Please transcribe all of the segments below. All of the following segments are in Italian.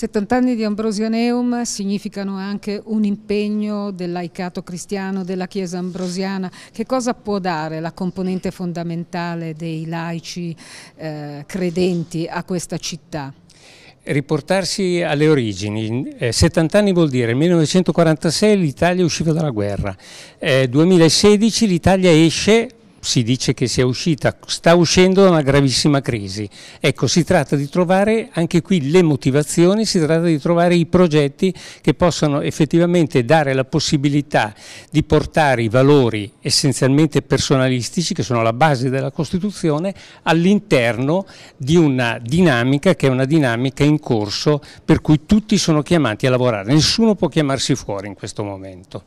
70 anni di Ambrosianeum significano anche un impegno del laicato cristiano della Chiesa ambrosiana. Che cosa può dare la componente fondamentale dei laici eh, credenti a questa città? riportarsi alle origini. Eh, 70 anni vuol dire, 1946 l'Italia usciva dalla guerra, eh, 2016 l'Italia esce si dice che sia uscita, sta uscendo da una gravissima crisi. Ecco, si tratta di trovare anche qui le motivazioni, si tratta di trovare i progetti che possano effettivamente dare la possibilità di portare i valori essenzialmente personalistici, che sono la base della Costituzione, all'interno di una dinamica che è una dinamica in corso per cui tutti sono chiamati a lavorare, nessuno può chiamarsi fuori in questo momento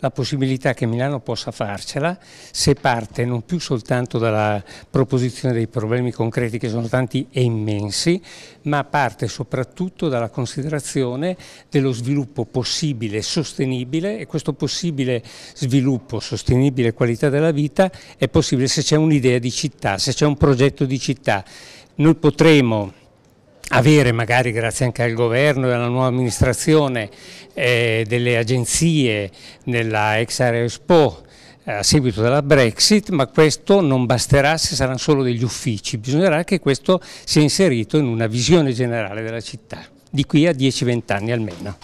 la possibilità che Milano possa farcela se parte non più soltanto dalla proposizione dei problemi concreti che sono tanti e immensi, ma parte soprattutto dalla considerazione dello sviluppo possibile, e sostenibile e questo possibile sviluppo, sostenibile qualità della vita è possibile se c'è un'idea di città, se c'è un progetto di città. Noi potremo avere magari grazie anche al governo e alla nuova amministrazione eh, delle agenzie nella ex area Expo eh, a seguito della Brexit, ma questo non basterà se saranno solo degli uffici, bisognerà che questo sia inserito in una visione generale della città, di qui a 10-20 anni almeno.